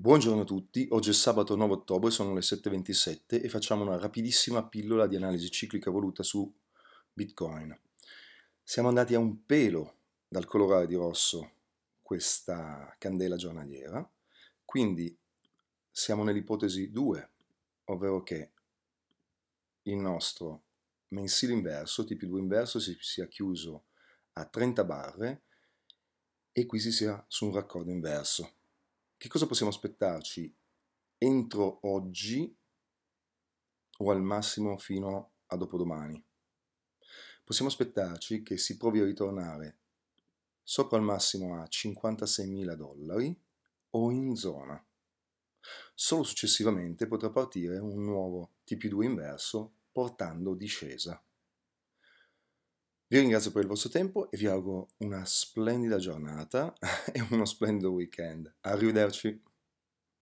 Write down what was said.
Buongiorno a tutti, oggi è sabato 9 ottobre, sono le 7.27 e facciamo una rapidissima pillola di analisi ciclica voluta su Bitcoin. Siamo andati a un pelo dal colorare di rosso questa candela giornaliera, quindi siamo nell'ipotesi 2, ovvero che il nostro mensile inverso, TP2 inverso, si sia chiuso a 30 barre e qui si sia su un raccordo inverso che cosa possiamo aspettarci entro oggi o al massimo fino a dopodomani? Possiamo aspettarci che si provi a ritornare sopra al massimo a 56.000 dollari o in zona. Solo successivamente potrà partire un nuovo TP2 inverso portando discesa. Vi ringrazio per il vostro tempo e vi auguro una splendida giornata e uno splendido weekend. Arrivederci!